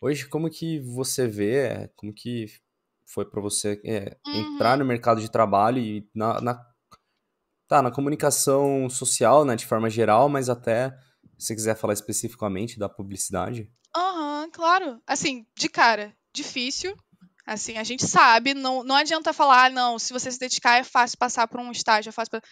Hoje, como que você vê, eh, como que foi para você é, uhum. entrar no mercado de trabalho e na, na, tá, na comunicação social, né, de forma geral, mas até, se quiser falar especificamente da publicidade. Aham, uhum, claro. Assim, de cara, difícil, Assim, a gente sabe, não, não adianta falar, ah, não, se você se dedicar é fácil passar por um estágio, é fácil. Pra...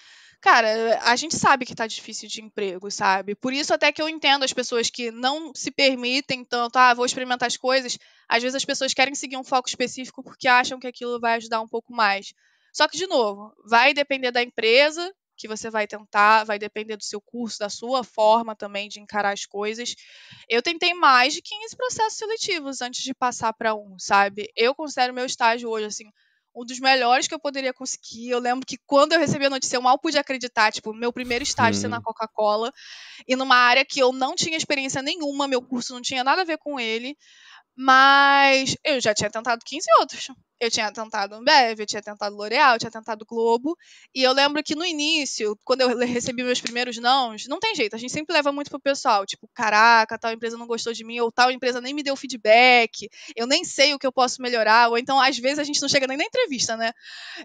Cara, a gente sabe que tá difícil de emprego, sabe? Por isso até que eu entendo as pessoas que não se permitem tanto, ah, vou experimentar as coisas. Às vezes as pessoas querem seguir um foco específico porque acham que aquilo vai ajudar um pouco mais. Só que, de novo, vai depender da empresa que você vai tentar, vai depender do seu curso, da sua forma também de encarar as coisas. Eu tentei mais de 15 processos seletivos antes de passar para um, sabe? Eu considero meu estágio hoje assim um dos melhores que eu poderia conseguir. Eu lembro que quando eu recebi a notícia, eu mal pude acreditar, tipo, meu primeiro estágio hum. sendo na uhum. Coca-Cola e numa área que eu não tinha experiência nenhuma, meu curso não tinha nada a ver com ele, mas eu já tinha tentado 15 outros. Eu tinha tentado Ambev, eu tinha tentado L'Oréal, eu tinha tentado Globo. E eu lembro que no início, quando eu recebi meus primeiros nãos, não tem jeito, a gente sempre leva muito pro pessoal. Tipo, caraca, tal empresa não gostou de mim, ou tal empresa nem me deu feedback, eu nem sei o que eu posso melhorar. Ou então, às vezes, a gente não chega nem na entrevista, né?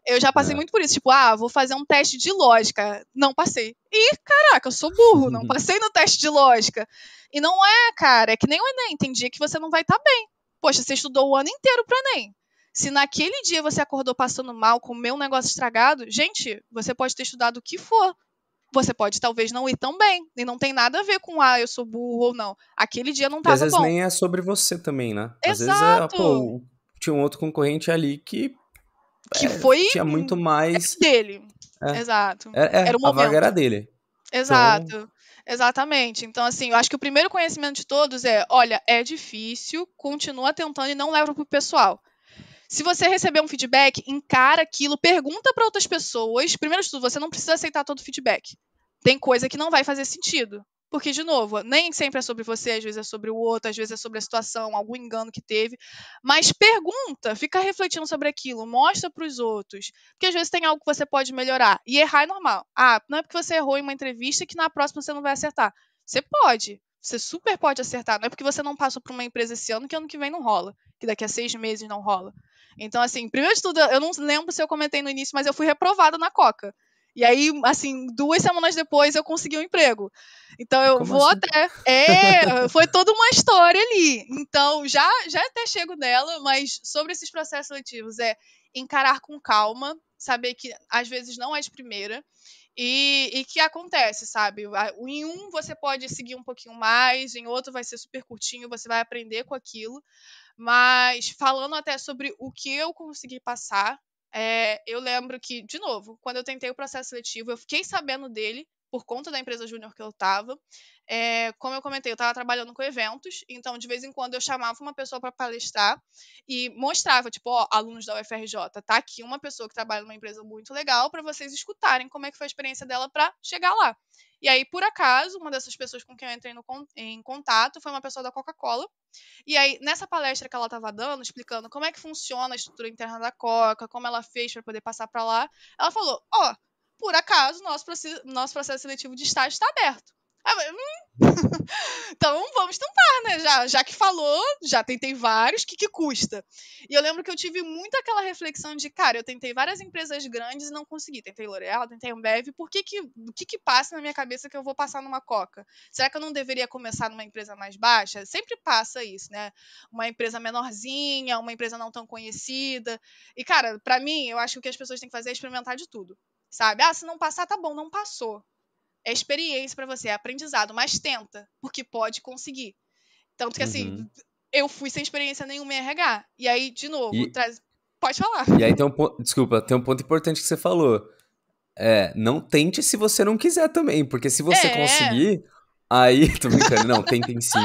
Eu já passei é. muito por isso. Tipo, ah, vou fazer um teste de lógica. Não passei. E, caraca, eu sou burro, não passei no teste de lógica. E não é, cara, é que nem o Enem. Tem dia que você não vai estar tá bem. Poxa, você estudou o ano inteiro pro Enem se naquele dia você acordou passando mal, o meu negócio estragado, gente, você pode ter estudado o que for. Você pode talvez não ir tão bem. E não tem nada a ver com, ah, eu sou burro ou não. Aquele dia não tava bom. Às vezes bom. nem é sobre você também, né? Exato. Às vezes é, pô, tinha um outro concorrente ali que. Que é, foi. Tinha muito é mais. Dele. É. Exato. É, é era o momento. A vaga era dele. Exato. Então... Exatamente. Então, assim, eu acho que o primeiro conhecimento de todos é: olha, é difícil, continua tentando e não leva pro pessoal. Se você receber um feedback, encara aquilo, pergunta para outras pessoas. Primeiro de tudo, você não precisa aceitar todo o feedback. Tem coisa que não vai fazer sentido. Porque, de novo, nem sempre é sobre você, às vezes é sobre o outro, às vezes é sobre a situação, algum engano que teve. Mas pergunta, fica refletindo sobre aquilo, mostra para os outros. Porque às vezes tem algo que você pode melhorar. E errar é normal. Ah, não é porque você errou em uma entrevista que na próxima você não vai acertar. Você pode. Você super pode acertar. Não é porque você não passou para uma empresa esse ano que ano que vem não rola. Que daqui a seis meses não rola. Então, assim, primeiro de tudo, eu não lembro se eu comentei no início, mas eu fui reprovada na Coca. E aí, assim, duas semanas depois eu consegui um emprego. Então eu Como vou assim? até. É, foi toda uma história ali. Então já, já até chego nela, mas sobre esses processos seletivos é encarar com calma, saber que às vezes não é de primeira e, e que acontece, sabe? Em um você pode seguir um pouquinho mais, em outro vai ser super curtinho, você vai aprender com aquilo. Mas falando até sobre o que eu consegui passar, é, eu lembro que, de novo, quando eu tentei o processo seletivo, eu fiquei sabendo dele por conta da empresa júnior que eu estava. É, como eu comentei, eu estava trabalhando com eventos, então de vez em quando eu chamava uma pessoa para palestrar e mostrava, tipo, ó, alunos da UFRJ, tá aqui uma pessoa que trabalha numa empresa muito legal para vocês escutarem como é que foi a experiência dela para chegar lá. E aí, por acaso, uma dessas pessoas com quem eu entrei no, em contato foi uma pessoa da Coca-Cola. E aí, nessa palestra que ela estava dando, explicando como é que funciona a estrutura interna da Coca, como ela fez para poder passar para lá, ela falou: ó, oh, por acaso, nosso processo, nosso processo seletivo de estágio está aberto. Hum, então vamos tentar, né? Já, já que falou, já tentei vários, o que, que custa? E eu lembro que eu tive muito aquela reflexão de, cara, eu tentei várias empresas grandes e não consegui. Tentei L'Oréal, tentei Ambev, por que que, o que que passa na minha cabeça que eu vou passar numa Coca? Será que eu não deveria começar numa empresa mais baixa? Sempre passa isso, né? Uma empresa menorzinha, uma empresa não tão conhecida. E, cara, para mim, eu acho que o que as pessoas têm que fazer é experimentar de tudo. Sabe? Ah, se não passar, tá bom, não passou. É experiência para você, é aprendizado, mas tenta, porque pode conseguir. Tanto que, assim, uhum. assim, eu fui sem experiência nenhuma em RH. E aí, de novo, e... traz... pode falar. E aí tem um ponto, desculpa, tem um ponto importante que você falou. É, não tente se você não quiser também, porque se você é... conseguir, aí, tô brincando, não, tentem sim.